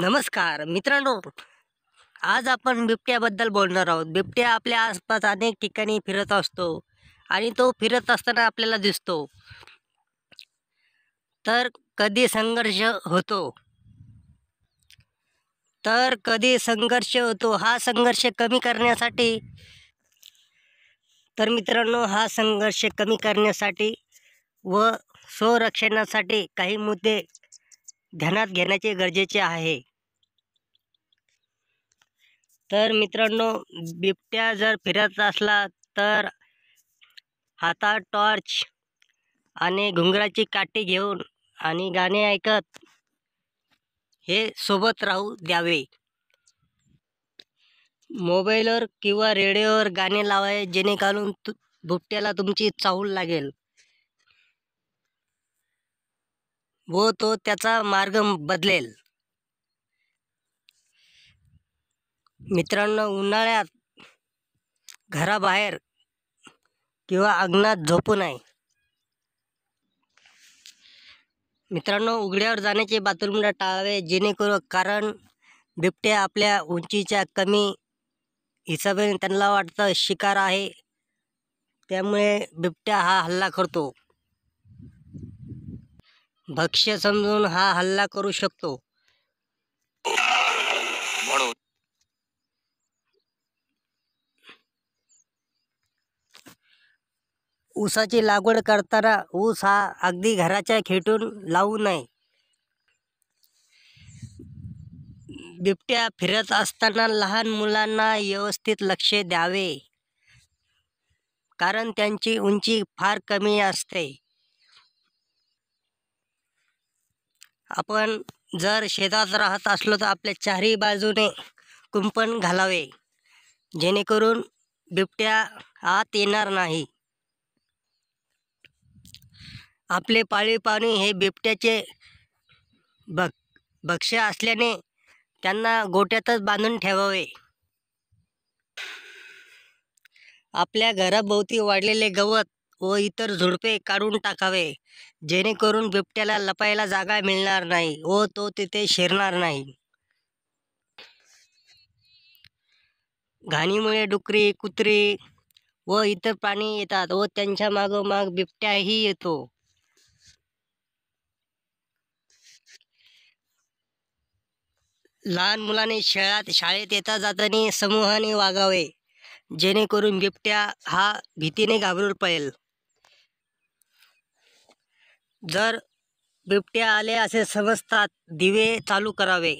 नमस्कार मित्रांनो आज आपण बिबट्याबद्दल बोलणार आहोत बिबट्या आपल्या आसपास अनेक ठिकाणी फिरत असतो आणि तो फिरत असताना आपल्याला दिसतो तर कधी संघर्ष होतो तर कधी संघर्ष होतो हा संघर्ष कमी करण्यासाठी तर मित्रांनो हा संघर्ष कमी करण्यासाठी व संरक्षणासाठी काही मुद्दे ध्यानात घेण्याचे गरजेचे आहे तर मित्रांनो बिबट्या जर फिरायचा असला तर हातात टॉर्च आणि घुंगराची काठी घेऊन आणि गाणे ऐकत हे सोबत राहू द्यावे मोबाईलवर किंवा रेडिओवर गाणे लावावे जेणेकरून तु बुबट्याला तुमची चाहूल लागेल व तो त्याचा मार्ग बदलेल मित्रांनो उन्हाळ्यात घराबाहेर किंवा अंगणात झोपू नये मित्रांनो उघड्यावर जाण्याचे बाथरूमला टाळावे जेणेकरून कारण बिबट्या आपल्या उंचीच्या कमी हिसाबाने त्यांना वाटतं शिकार आहे त्यामुळे बिबट्या हा हल्ला करतो भक्ष्य समजून हा हल्ला करू शकतो ऊसाची लागवड करताना ऊस हा अगदी घराच्या खेटून लावू नये बिबट्या फिरत असताना लहान मुलांना व्यवस्थित लक्ष द्यावे कारण त्यांची उंची फार कमी असते आपण जर शेतात राहत असलो तर आपल्या चारही बाजूने कुंपण घालावे जेणेकरून बिबट्या आत येणार नाही आपले पाळीव प्राणी हे बिबट्याचे भक् भक्ष्य असल्याने त्यांना गोट्यातच बांधून ठेवावे आपल्या घराभोवती वाढलेले गवत व इतर झुडपे काढून टाकावे जेणेकरून बिबट्याला लपायला जागा मिळणार नाही व तो तिथे शिरणार नाही घाणीमुळे डुकरी कुत्री व इतर प्राणी येतात व त्यांच्या मागोमाग बिबट्याही येतो लहान मुलाने शाळेत शाळेत येता जाताना समूहाने वागावे जेणेकरून बिबट्या हा भीतीने घाबरून पळेल जर बिबट्या आले असे समजतात दिवे चालू करावे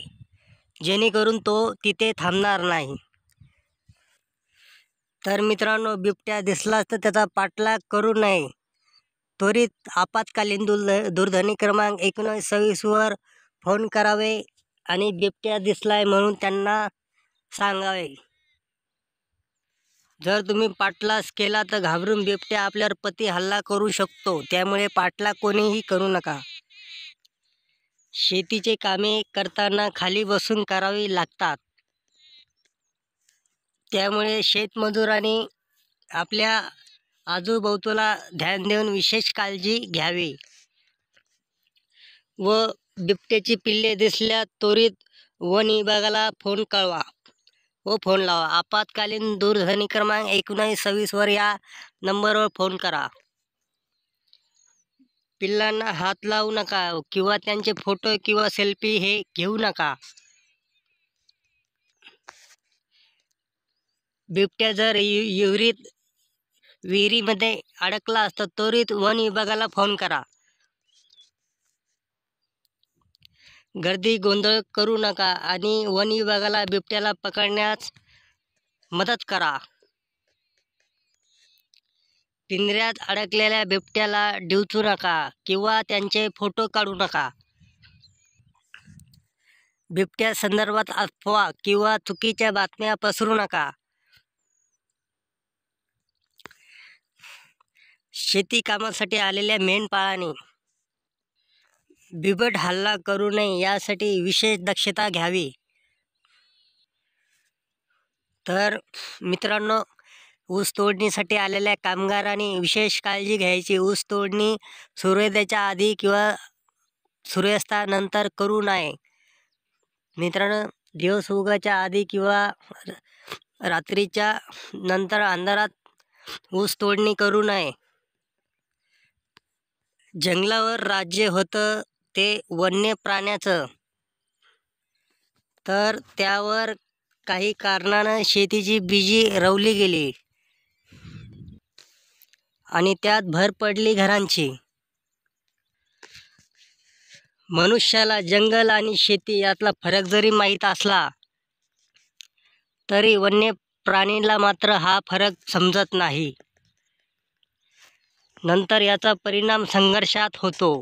जेणेकरून तो तिथे थांबणार नाही तर मित्रांनो बिबट्या दिसलाच तर त्याचा पाठलाग करू नये त्वरित आपत्कालीन दूर दूरध्वनी क्रमांक एकोणीस सव्वीसवर फोन करावे आणि बिबट्या दिसलाय म्हणून त्यांना सांगावे जर तुम्ही पाटलास केला तर घाबरून बिबट्या आपल्यावर पती हल्ला करू शकतो त्यामुळे पाटला कोणीही करू नका शेतीचे कामे करताना खाली बसून करावी लागतात त्यामुळे शेतमजुरांनी आपल्या आजूबाजूला ध्यान देऊन विशेष काळजी घ्यावी व बिबट्याची पिल्ले दिसल्या त्वरित वन विभागाला फोन कळवा व हो, फोन लावा आपत्कालीन दूरध्वनी क्रमांक एकोणीस सव्वीसवर या नंबरवर फोन करा पिल्लांना हात लावू नका किंवा त्यांचे फोटो किंवा सेल्फी हे घेऊ नका बिबट्या जर विहिरीत विहिरीमध्ये अडकला असता त्वरित वन विभागाला फोन करा गर्दी गोंधळ करू नका आणि वन विभागाला बिबट्याला पकडण्यास मदत करा पिंजऱ्यात अडकलेल्या बिबट्याला डिवचू नका किंवा त्यांचे फोटो काढू नका बिबट्या संदर्भात अफवा किंवा चुकीच्या बातम्या पसरू नका शेती कामासाठी आलेल्या मेंढपाळाने बिबट हल्ला करू नये यासाठी विशेष दक्षता घ्यावी तर मित्रांनो ऊस तोडणीसाठी आलेल्या कामगारांनी विशेष काळजी घ्यायची ऊस तोडणी सूर्योदयाच्या आधी किंवा सूर्यास्तानंतर करू नये मित्रांनो दिवस उगाच्या आधी किंवा रात्रीच्या नंतर अंधारात ऊस तोडणी करू नये जंगलावर राज्य होतं ते वन्य प्राण्याचं तर त्यावर काही कारणानं शेतीची बीजी रवली गेली आणि त्यात भर पडली घरांची मनुष्याला जंगल आणि शेती यातला फरक जरी माहीत असला तरी वन्य प्राणींना मात्र हा फरक समजत नाही नंतर याचा परिणाम संघर्षात होतो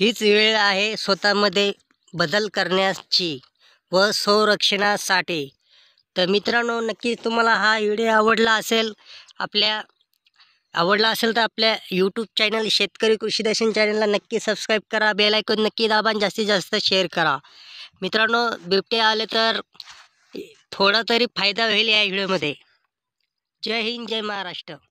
हीच वेळ आहे स्वतःमध्ये बदल करण्याची व संरक्षणासाठी तर मित्रांनो नक्कीच तुम्हाला हा व्हिडिओ आवडला असेल आपल्या आवडला असेल तर आपल्या यूट्यूब चॅनल शेतकरी कृषी दर्शन चॅनलला नक्की सबस्क्राईब करा बेल ऐकून नक्की दाबा जास्तीत जास्त शेअर करा मित्रांनो बिबटे आले तर थोडा तरी फायदा होईल या व्हिडिओमध्ये जय हिंद जय महाराष्ट्र